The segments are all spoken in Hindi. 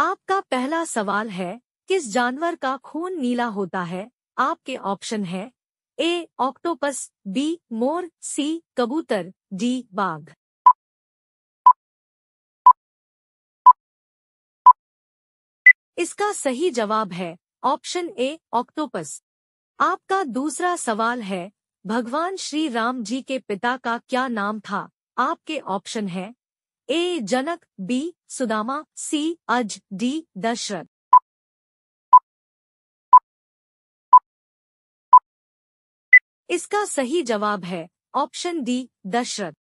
आपका पहला सवाल है किस जानवर का खून नीला होता है आपके ऑप्शन है ए ऑक्टोपस बी मोर सी कबूतर डी बाघ इसका सही जवाब है ऑप्शन ए ऑक्टोपस आपका दूसरा सवाल है भगवान श्री राम जी के पिता का क्या नाम था आपके ऑप्शन है A Janak B Sudama C Aj D Dashrath इसका सही जवाब है ऑप्शन डी दशरथ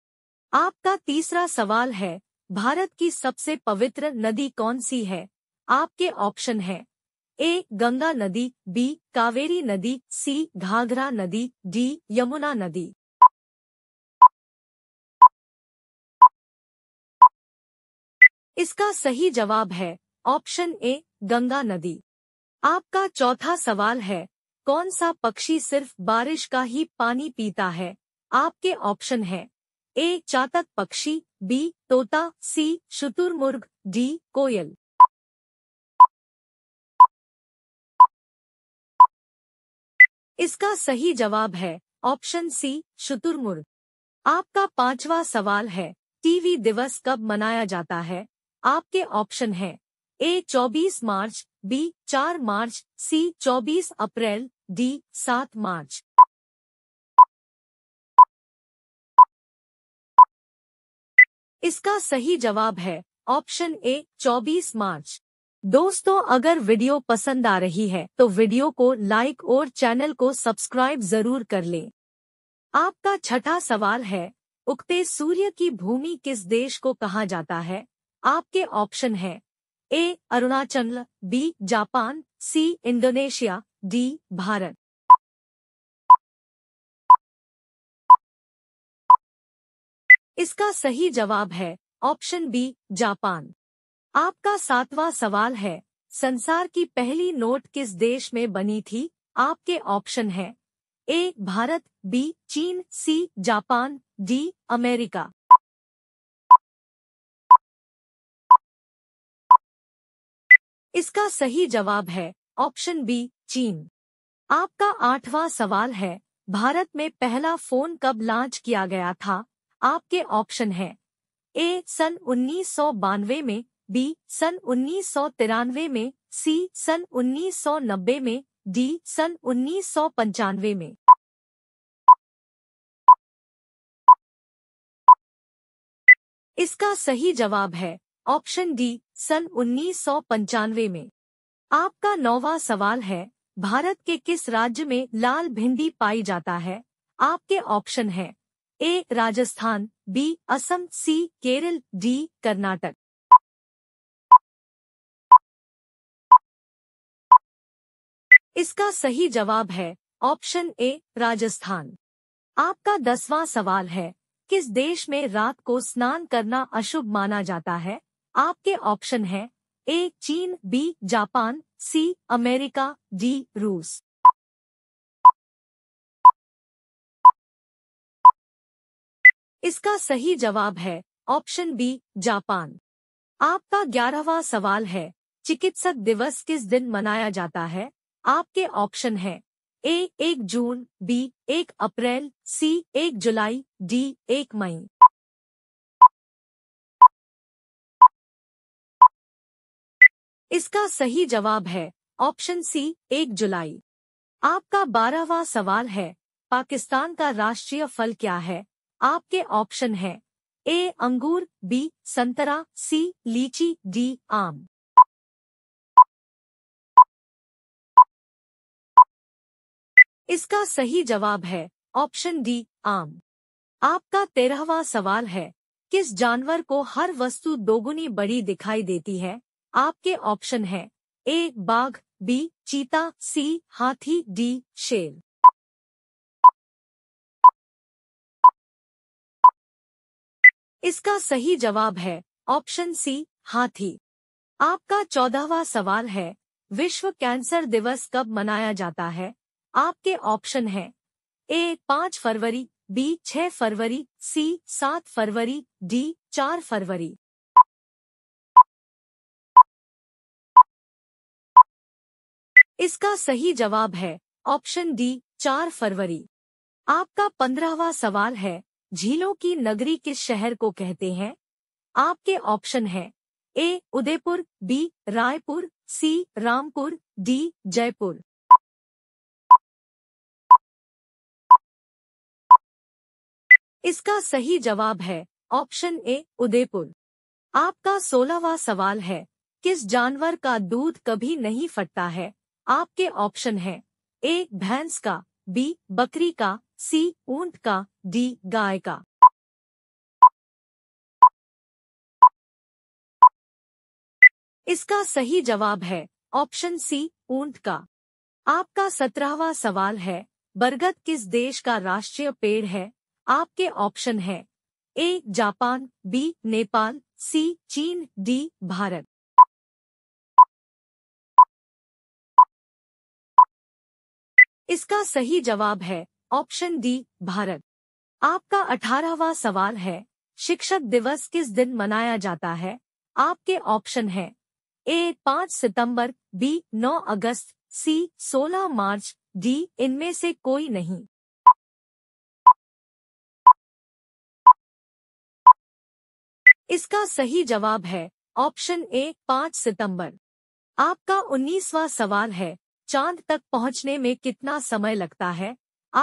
आपका तीसरा सवाल है भारत की सबसे पवित्र नदी कौन सी है आपके ऑप्शन है ए गंगा नदी बी कावेरी नदी सी घाघरा नदी डी यमुना नदी इसका सही जवाब है ऑप्शन ए गंगा नदी आपका चौथा सवाल है कौन सा पक्षी सिर्फ बारिश का ही पानी पीता है आपके ऑप्शन है ए चातक पक्षी बी तोता सी शुतुरमुर्ग डी कोयल इसका सही जवाब है ऑप्शन सी शुतुरमुर्ग आपका पांचवा सवाल है टीवी दिवस कब मनाया जाता है आपके ऑप्शन हैं ए 24 मार्च बी 4 मार्च सी 24 अप्रैल डी 7 मार्च इसका सही जवाब है ऑप्शन ए 24 मार्च दोस्तों अगर वीडियो पसंद आ रही है तो वीडियो को लाइक और चैनल को सब्सक्राइब जरूर कर लें आपका छठा सवाल है उगते सूर्य की भूमि किस देश को कहा जाता है आपके ऑप्शन है A Arunachal B Japan C Indonesia D Bharat इसका सही जवाब है ऑप्शन बी जापान आपका सातवां सवाल है संसार की पहली नोट किस देश में बनी थी आपके ऑप्शन है ए भारत बी चीन सी जापान डी अमेरिका इसका सही जवाब है ऑप्शन बी चीन आपका आठवां सवाल है भारत में पहला फोन कब लॉन्च किया गया था आपके ऑप्शन है ए सन उन्नीस में बी सन उन्नीस में सी सन उन्नीस में डी सन उन्नीस में इसका सही जवाब है ऑप्शन डी सन उन्नीस में आपका नौवा सवाल है भारत के किस राज्य में लाल भिंडी पाई जाता है आपके ऑप्शन है A Rajasthan B Assam C Kerala D Karnataka इसका सही जवाब है ऑप्शन ए राजस्थान आपका दसवां सवाल है किस देश में रात को स्नान करना अशुभ माना जाता है आपके ऑप्शन है ए चीन B Japan C America D रूस इसका सही जवाब है ऑप्शन बी जापान आपका ग्यारहवा सवाल है चिकित्सक दिवस किस दिन मनाया जाता है आपके ऑप्शन है ए एक जून बी एक अप्रैल सी एक जुलाई डी एक मई इसका सही जवाब है ऑप्शन सी एक जुलाई आपका बारहवा सवाल है पाकिस्तान का राष्ट्रीय फल क्या है आपके ऑप्शन है ए अंगूर बी संतरा सी लीची डी आम इसका सही जवाब है ऑप्शन डी आम आपका तेरहवा सवाल है किस जानवर को हर वस्तु दोगुनी बड़ी दिखाई देती है आपके ऑप्शन है ए बाघ बी चीता सी हाथी डी शेर इसका सही जवाब है ऑप्शन सी हाथी आपका चौदहवा सवाल है विश्व कैंसर दिवस कब मनाया जाता है आपके ऑप्शन है ए पाँच फरवरी बी छह फरवरी सी सात फरवरी डी चार फरवरी इसका सही जवाब है ऑप्शन डी चार फरवरी आपका पंद्रहवा सवाल है झीलों की नगरी किस शहर को कहते हैं आपके ऑप्शन है A Udaipur B Raipur C Rampur D Jaipur इसका सही जवाब है ऑप्शन ए उदयपुर आपका सोलहवा सवाल है किस जानवर का दूध कभी नहीं फटता है आपके ऑप्शन हैं ए भैंस का बी बकरी का सी ऊंट का डी गाय का इसका सही जवाब है ऑप्शन सी ऊंट का आपका सत्रहवा सवाल है बरगद किस देश का राष्ट्रीय पेड़ है आपके ऑप्शन है A Japan B Nepal C चीन डी भारत इसका सही जवाब है ऑप्शन डी भारत आपका अठारहवा सवाल है शिक्षक दिवस किस दिन मनाया जाता है आपके ऑप्शन है ए पाँच सितंबर, बी नौ अगस्त सी सोलह मार्च डी इनमें से कोई नहीं इसका सही जवाब है ऑप्शन ए पाँच सितंबर। आपका उन्नीसवा सवाल है चांद तक पहुंचने में कितना समय लगता है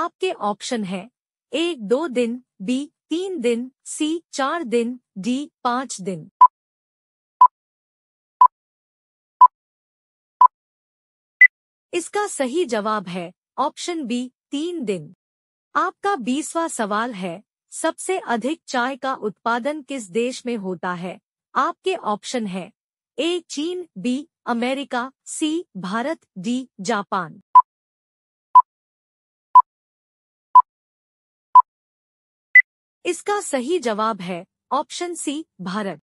आपके ऑप्शन हैं ए दो दिन बी तीन दिन सी चार दिन डी पाँच दिन इसका सही जवाब है ऑप्शन बी तीन दिन आपका बीसवा सवाल है सबसे अधिक चाय का उत्पादन किस देश में होता है आपके ऑप्शन है ए चीन B America C Bharat D Japan इसका सही जवाब है ऑप्शन सी भारत